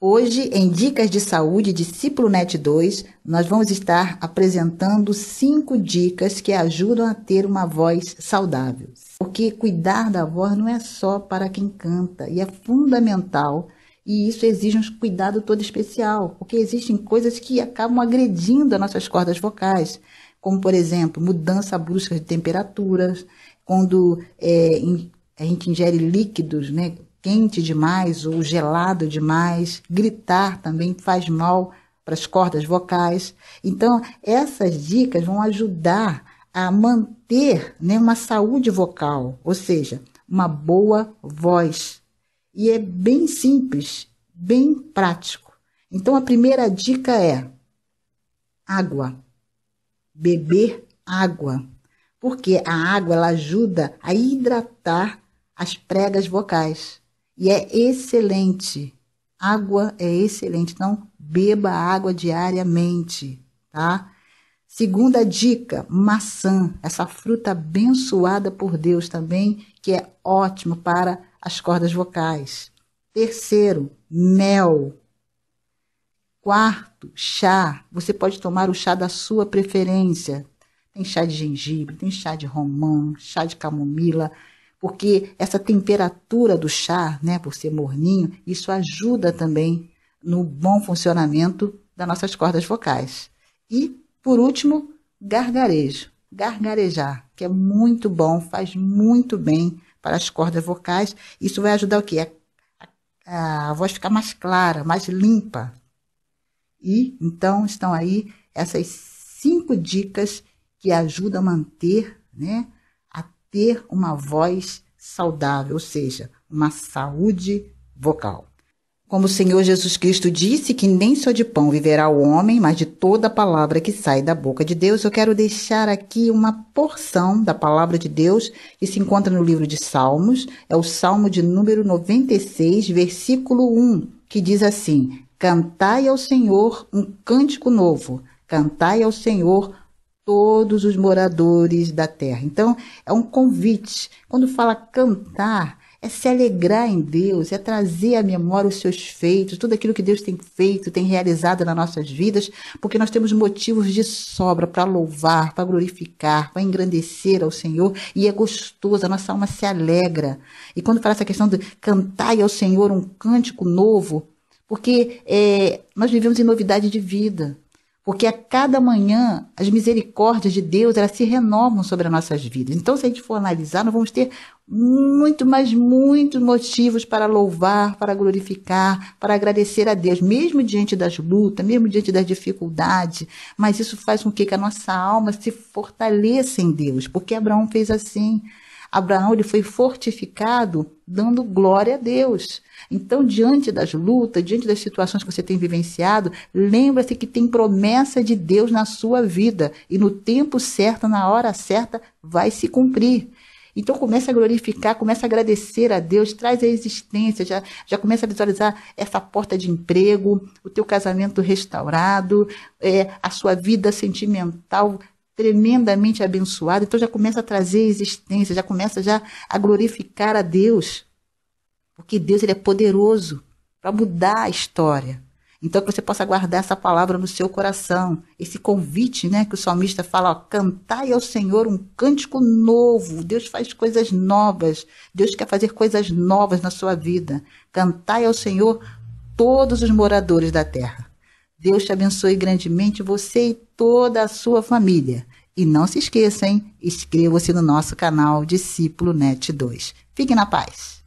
Hoje, em Dicas de Saúde Discípulo Net 2, nós vamos estar apresentando cinco dicas que ajudam a ter uma voz saudável. Porque cuidar da voz não é só para quem canta, e é fundamental, e isso exige um cuidado todo especial, porque existem coisas que acabam agredindo as nossas cordas vocais, como, por exemplo, mudança brusca de temperaturas, quando é, a gente ingere líquidos, né, quente demais ou gelado demais. Gritar também faz mal para as cordas vocais. Então, essas dicas vão ajudar a manter né, uma saúde vocal, ou seja, uma boa voz. E é bem simples, bem prático. Então, a primeira dica é água. Beber água. Porque a água ela ajuda a hidratar as pregas vocais. E é excelente. Água é excelente. Então, beba água diariamente, tá? Segunda dica, maçã, essa fruta abençoada por Deus também, que é ótimo para as cordas vocais. Terceiro, mel. Quarto, chá. Você pode tomar o chá da sua preferência. Tem chá de gengibre, tem chá de romã, chá de camomila, porque essa temperatura do chá, né, por ser morninho, isso ajuda também no bom funcionamento das nossas cordas vocais. E, por último, gargarejo. Gargarejar, que é muito bom, faz muito bem para as cordas vocais. Isso vai ajudar o quê? A, a, a voz ficar mais clara, mais limpa. E então estão aí essas cinco dicas que ajudam a manter, né? ter uma voz saudável, ou seja, uma saúde vocal. Como o Senhor Jesus Cristo disse que nem só de pão viverá o homem, mas de toda palavra que sai da boca de Deus, eu quero deixar aqui uma porção da palavra de Deus que se encontra no livro de Salmos, é o Salmo de número 96, versículo 1, que diz assim: Cantai ao Senhor um cântico novo, cantai ao Senhor todos os moradores da terra. Então, é um convite. Quando fala cantar, é se alegrar em Deus, é trazer à memória os seus feitos, tudo aquilo que Deus tem feito, tem realizado nas nossas vidas, porque nós temos motivos de sobra para louvar, para glorificar, para engrandecer ao Senhor, e é gostoso, a nossa alma se alegra. E quando fala essa questão de cantar ao Senhor um cântico novo, porque é, nós vivemos em novidade de vida. Porque a cada manhã as misericórdias de Deus elas se renovam sobre as nossas vidas. Então, se a gente for analisar, nós vamos ter muito, mas muitos motivos para louvar, para glorificar, para agradecer a Deus, mesmo diante das lutas, mesmo diante das dificuldades. Mas isso faz com que a nossa alma se fortaleça em Deus, porque Abraão fez assim. Abraão ele foi fortificado dando glória a Deus. Então, diante das lutas, diante das situações que você tem vivenciado, lembra-se que tem promessa de Deus na sua vida e no tempo certo, na hora certa, vai se cumprir. Então começa a glorificar, começa a agradecer a Deus, traz a existência, já, já começa a visualizar essa porta de emprego, o teu casamento restaurado, é, a sua vida sentimental tremendamente abençoado, então já começa a trazer existência, já começa já a glorificar a Deus. Porque Deus ele é poderoso para mudar a história. Então que você possa guardar essa palavra no seu coração, esse convite, né, que o salmista fala, ó, cantai ao Senhor um cântico novo. Deus faz coisas novas. Deus quer fazer coisas novas na sua vida. Cantai ao Senhor todos os moradores da terra. Deus te abençoe grandemente, você e toda a sua família. E não se esqueça, hein? Inscreva-se no nosso canal Discípulo Net 2. Fique na paz.